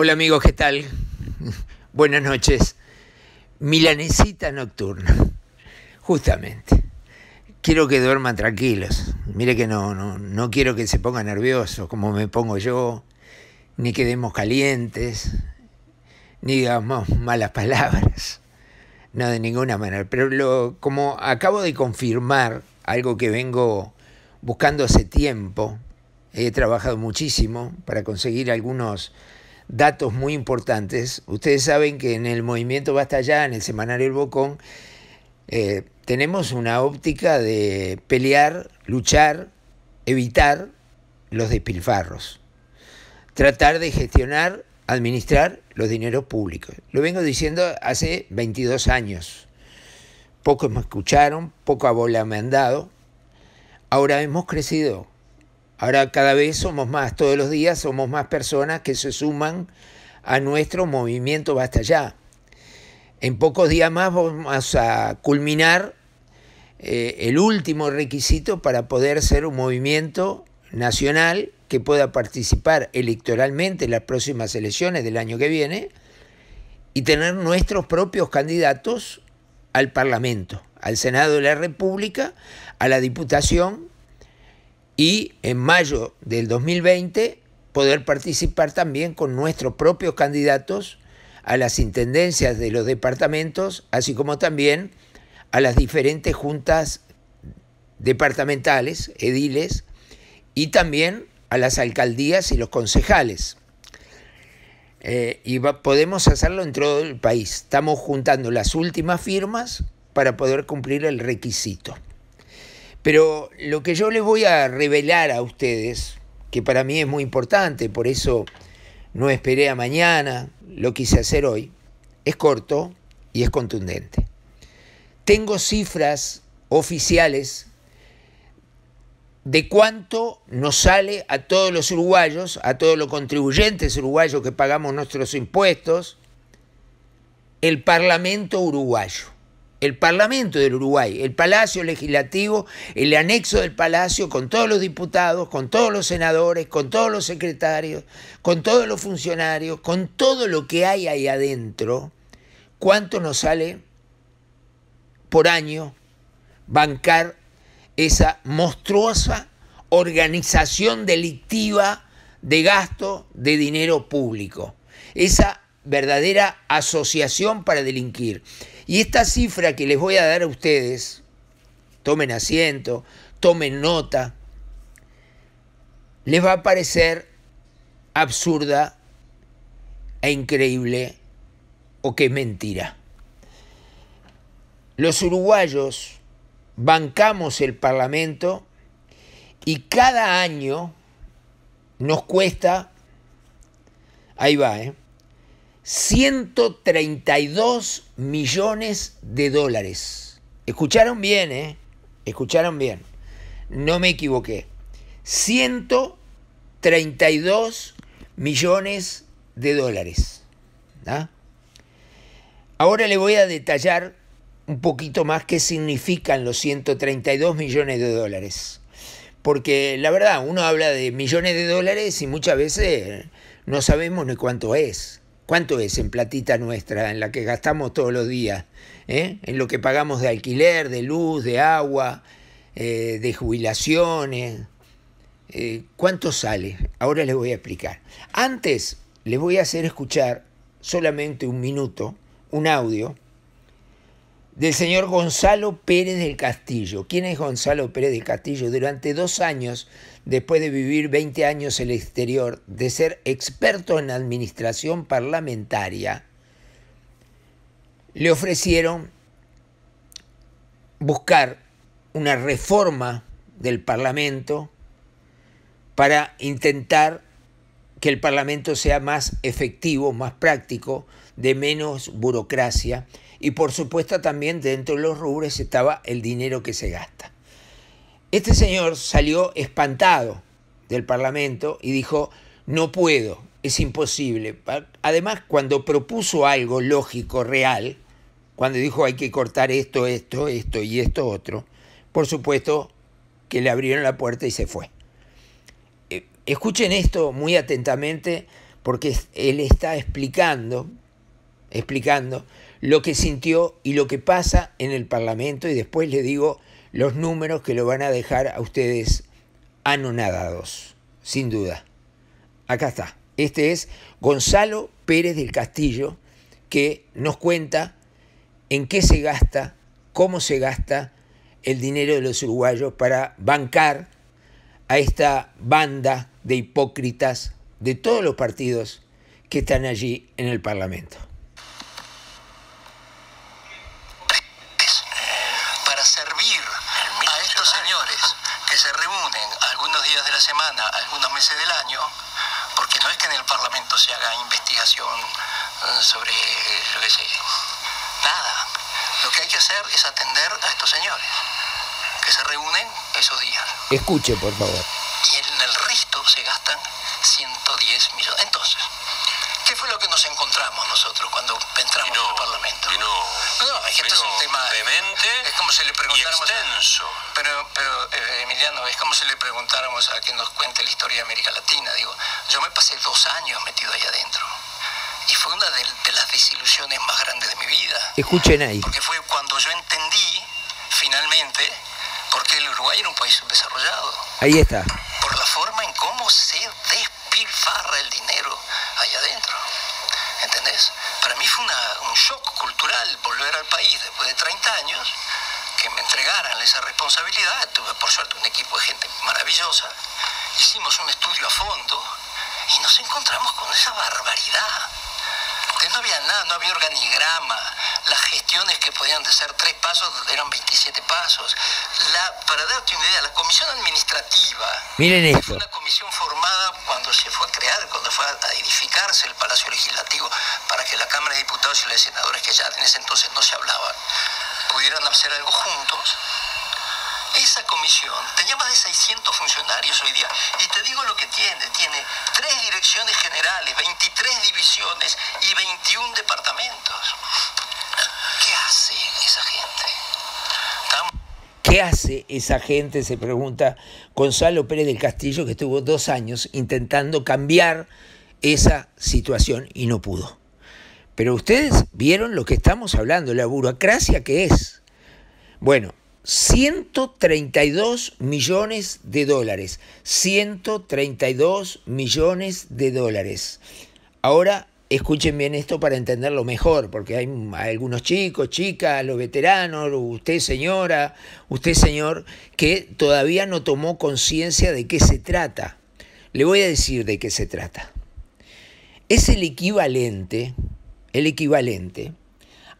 Hola amigos, ¿qué tal? Buenas noches. Milanesita nocturna, justamente. Quiero que duerman tranquilos. Mire que no, no, quiero que se pongan nerviosos como me pongo yo, ni quedemos calientes, ni digamos malas palabras. No, de ninguna manera. Pero lo, como acabo de confirmar algo que vengo buscando hace tiempo, he trabajado muchísimo para conseguir algunos datos muy importantes. Ustedes saben que en el movimiento Basta Ya, en el semanario El Bocón, eh, tenemos una óptica de pelear, luchar, evitar los despilfarros, tratar de gestionar, administrar los dineros públicos. Lo vengo diciendo hace 22 años. Pocos me escucharon, poca bola me han dado. Ahora hemos crecido, Ahora cada vez somos más, todos los días somos más personas que se suman a nuestro movimiento Basta Ya. En pocos días más vamos a culminar eh, el último requisito para poder ser un movimiento nacional que pueda participar electoralmente en las próximas elecciones del año que viene y tener nuestros propios candidatos al Parlamento, al Senado de la República, a la Diputación y en mayo del 2020 poder participar también con nuestros propios candidatos a las intendencias de los departamentos, así como también a las diferentes juntas departamentales, ediles, y también a las alcaldías y los concejales. Eh, y podemos hacerlo en todo el país. Estamos juntando las últimas firmas para poder cumplir el requisito. Pero lo que yo les voy a revelar a ustedes, que para mí es muy importante, por eso no esperé a mañana, lo quise hacer hoy, es corto y es contundente. Tengo cifras oficiales de cuánto nos sale a todos los uruguayos, a todos los contribuyentes uruguayos que pagamos nuestros impuestos, el Parlamento uruguayo el Parlamento del Uruguay, el Palacio Legislativo, el anexo del Palacio con todos los diputados, con todos los senadores, con todos los secretarios, con todos los funcionarios, con todo lo que hay ahí adentro, ¿cuánto nos sale por año bancar esa monstruosa organización delictiva de gasto de dinero público? Esa verdadera asociación para delinquir. Y esta cifra que les voy a dar a ustedes, tomen asiento, tomen nota, les va a parecer absurda e increíble o que es mentira. Los uruguayos bancamos el Parlamento y cada año nos cuesta, ahí va, ¿eh? 132 millones de dólares. Escucharon bien, ¿eh? Escucharon bien. No me equivoqué. 132 millones de dólares. ¿ah? Ahora le voy a detallar un poquito más qué significan los 132 millones de dólares. Porque la verdad, uno habla de millones de dólares y muchas veces no sabemos ni cuánto es. ¿Cuánto es en platita nuestra, en la que gastamos todos los días? Eh? En lo que pagamos de alquiler, de luz, de agua, eh, de jubilaciones. Eh, ¿Cuánto sale? Ahora les voy a explicar. Antes les voy a hacer escuchar solamente un minuto, un audio, del señor Gonzalo Pérez del Castillo. ¿Quién es Gonzalo Pérez del Castillo? Durante dos años después de vivir 20 años en el exterior, de ser experto en administración parlamentaria, le ofrecieron buscar una reforma del Parlamento para intentar que el Parlamento sea más efectivo, más práctico, de menos burocracia y por supuesto también dentro de los rubros estaba el dinero que se gasta. Este señor salió espantado del Parlamento y dijo, no puedo, es imposible. Además, cuando propuso algo lógico, real, cuando dijo hay que cortar esto, esto, esto y esto otro, por supuesto que le abrieron la puerta y se fue. Eh, escuchen esto muy atentamente porque él está explicando, explicando lo que sintió y lo que pasa en el Parlamento y después le digo los números que lo van a dejar a ustedes anonadados, sin duda. Acá está. Este es Gonzalo Pérez del Castillo, que nos cuenta en qué se gasta, cómo se gasta el dinero de los uruguayos para bancar a esta banda de hipócritas de todos los partidos que están allí en el Parlamento. se reúnen esos días. Escuche, por favor. Y en el resto se gastan 110 millones. Entonces, ¿qué fue lo que nos encontramos nosotros cuando entramos en al Parlamento? no, no, es que este es un tema. Demente es como si le preguntáramos. Y extenso. A, pero, pero eh, Emiliano, es como si le preguntáramos a que nos cuente la historia de América Latina. Digo, yo me pasé dos años metido ahí adentro y fue una de, de, las desilusiones más grandes de mi vida. Escuchen ahí. Porque fue cuando yo que el Uruguay era un país subdesarrollado. Ahí está. Por la forma en cómo se despilfarra el dinero allá adentro. ¿Entendés? Para mí fue un shock cultural volver al país después de 30 años, que me entregaran esa responsabilidad. Tuve por suerte un equipo de gente maravillosa. Hicimos un estudio a fondo y nos encontramos con esa barbaridad. Que no había nada, no había organización que podían ser tres pasos eran 27 pasos. La, para darte una idea, la comisión administrativa Miren esto. fue una comisión formada cuando se fue a crear, cuando fue a edificarse el Palacio Legislativo, para que la Cámara de Diputados y los senadores, que ya en ese entonces no se hablaban, pudieran hacer algo juntos. Esa comisión tenía más de 600 funcionarios hoy día. Y te digo lo que tiene. Tiene tres direcciones generales, 23 divisiones y 21 departamentos hace esa gente? Se pregunta Gonzalo Pérez del Castillo, que estuvo dos años intentando cambiar esa situación y no pudo. Pero ustedes vieron lo que estamos hablando, la burocracia que es. Bueno, 132 millones de dólares. 132 millones de dólares. Ahora escuchen bien esto para entenderlo mejor, porque hay, algunos chicos, chicas, los veteranos, usted señora, usted señor, que todavía no tomó conciencia de qué se trata. Le voy a decir de qué se trata. Es el equivalente, el equivalente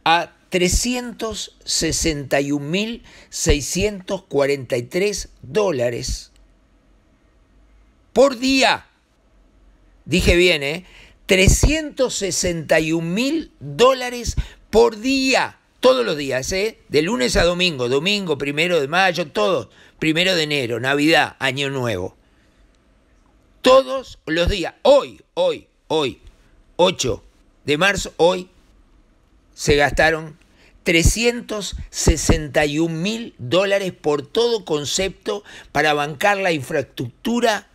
a 361.643 dólares por día. Dije bien, ¿eh? 361 mil dólares por día, todos los días, ¿eh? de lunes a domingo, domingo, primero de mayo, todos, primero de enero, Navidad, Año Nuevo. Todos los días, hoy, hoy, hoy, 8 de marzo, hoy, se gastaron 361 mil dólares por todo concepto para bancar la infraestructura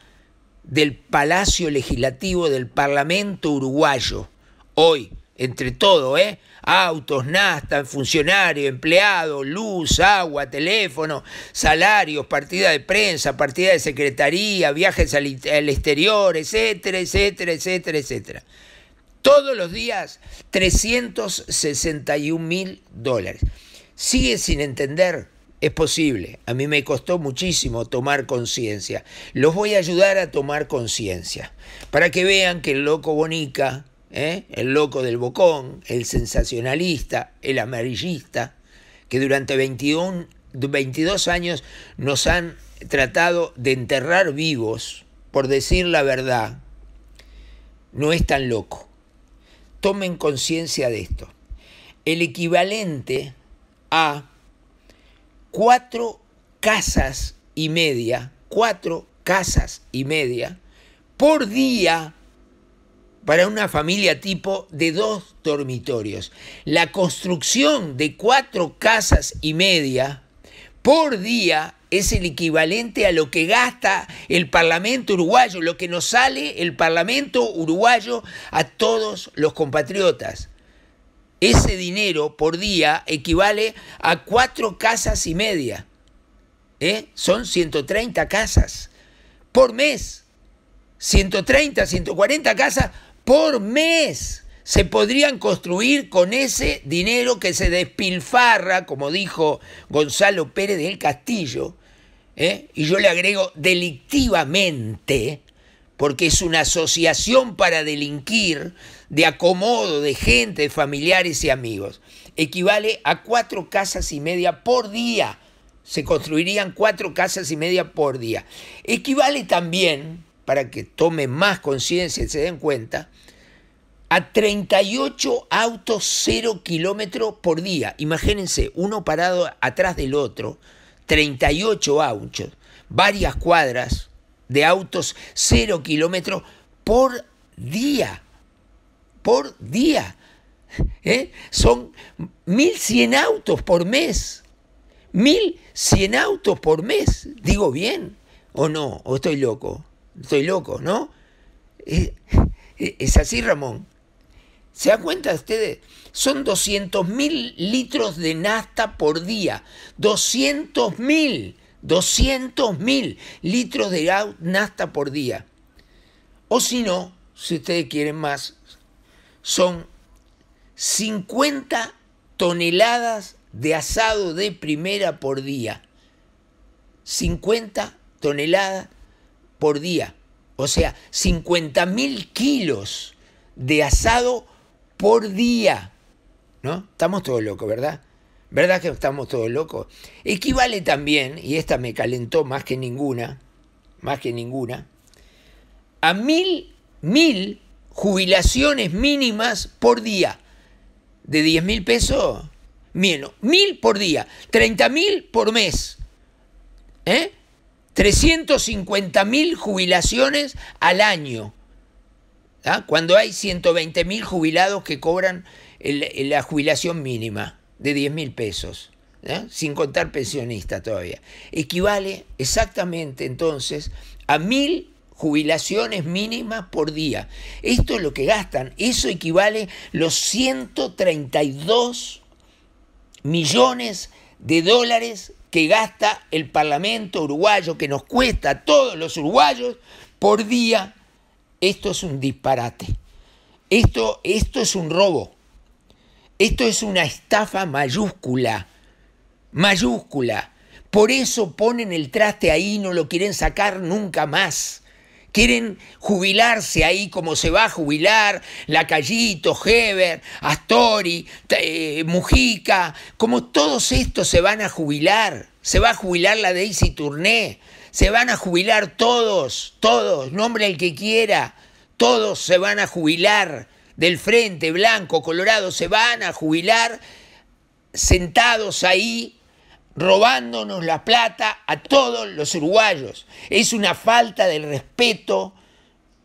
del Palacio Legislativo del Parlamento Uruguayo. Hoy, entre todo, ¿eh? Autos, NASTA, funcionario empleado luz, agua, teléfono, salarios, partida de prensa, partida de secretaría, viajes al, al exterior, etcétera, etcétera, etcétera, etcétera. Todos los días, 361 mil dólares. Sigue sin entender es posible. A mí me costó muchísimo tomar conciencia. Los voy a ayudar a tomar conciencia. Para que vean que el loco Bonica, ¿eh? el loco del bocón, el sensacionalista, el amarillista, que durante 21, 22 años nos han tratado de enterrar vivos por decir la verdad, no es tan loco. Tomen conciencia de esto. El equivalente a cuatro casas y media, cuatro casas y media por día para una familia tipo de dos dormitorios. La construcción de cuatro casas y media por día es el equivalente a lo que gasta el Parlamento uruguayo, lo que nos sale el Parlamento uruguayo a todos los compatriotas. Ese dinero por día equivale a cuatro casas y media. ¿eh? Son 130 casas por mes. 130, 140 casas por mes se podrían construir con ese dinero que se despilfarra, como dijo Gonzalo Pérez del Castillo, ¿eh? y yo le agrego delictivamente, porque es una asociación para delinquir de acomodo de gente, de familiares y amigos. Equivale a cuatro casas y media por día. Se construirían cuatro casas y media por día. Equivale también, para que tomen más conciencia y se den cuenta, a 38 autos cero kilómetros por día. Imagínense, uno parado atrás del otro, 38 autos, varias cuadras, de autos cero kilómetros por día. Por día. ¿eh? Son 1.100 autos por mes. 1.100 autos por mes. Digo bien, o no, o estoy loco. Estoy loco, ¿no? Eh, eh, es así, Ramón. ¿Se da cuenta ustedes? Son 200.000 litros de nafta por día. 200.000 200.000 mil litros de nafta por día. O si no, si ustedes quieren más, son 50 toneladas de asado de primera por día. 50 toneladas por día. O sea, 50 mil kilos de asado por día. ¿No? Estamos todos locos, ¿verdad? ¿Verdad que estamos todos locos? Equivale también, y esta me calentó más que ninguna, más que ninguna, a mil, mil jubilaciones mínimas por día. ¿De 10 mil pesos? Menos. Mil por día. 30 mil por mes. ¿Eh? 350 mil jubilaciones al año. ¿Ah? Cuando hay 120 mil jubilados que cobran la jubilación mínima de 10 mil pesos, ¿eh? sin contar pensionista todavía. Equivale exactamente entonces a mil jubilaciones mínimas por día. Esto es lo que gastan. Eso equivale los 132 millones de dólares que gasta el Parlamento uruguayo, que nos cuesta a todos los uruguayos por día. Esto es un disparate. Esto, esto es un robo. Esto es una estafa mayúscula, mayúscula. Por eso ponen el traste ahí, no lo quieren sacar nunca más. Quieren jubilarse ahí como se va a jubilar Lacallito, Heber, Astori, eh, Mujica, como todos estos se van a jubilar. Se va a jubilar la Daisy Tourné, se van a jubilar todos, todos, nombre el que quiera, todos se van a jubilar del Frente Blanco Colorado se van a jubilar sentados ahí robándonos la plata a todos los uruguayos. Es una falta de respeto,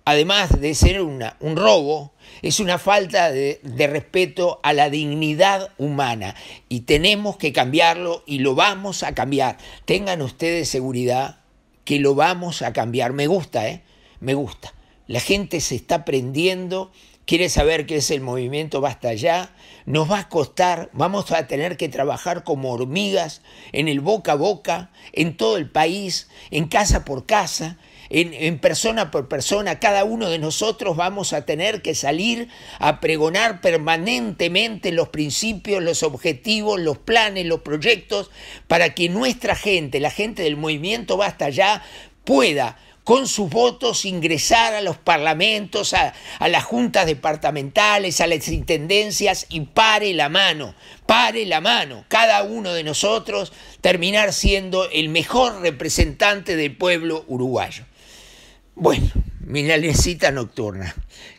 además de ser un robo, es una falta de, de respeto a la dignidad humana y tenemos que cambiarlo y lo vamos a cambiar. Tengan ustedes seguridad que lo vamos a cambiar. Me gusta, ¿eh? Me gusta. La gente se está prendiendo quiere saber qué es el movimiento Basta Ya? Nos va a costar, vamos a tener que trabajar como hormigas en el boca a boca, en todo el país, en casa por casa, en, en, persona por persona, cada uno de nosotros vamos a tener que salir a pregonar permanentemente los principios, los objetivos, los planes, los proyectos, para que nuestra gente, la gente del movimiento Basta Ya, pueda con sus votos ingresar a los parlamentos, a, las juntas departamentales, a las intendencias y pare la mano, pare la mano, cada uno de nosotros terminar siendo el mejor representante del pueblo uruguayo. Bueno, mi nocturna.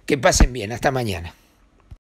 Que pasen bien, hasta mañana.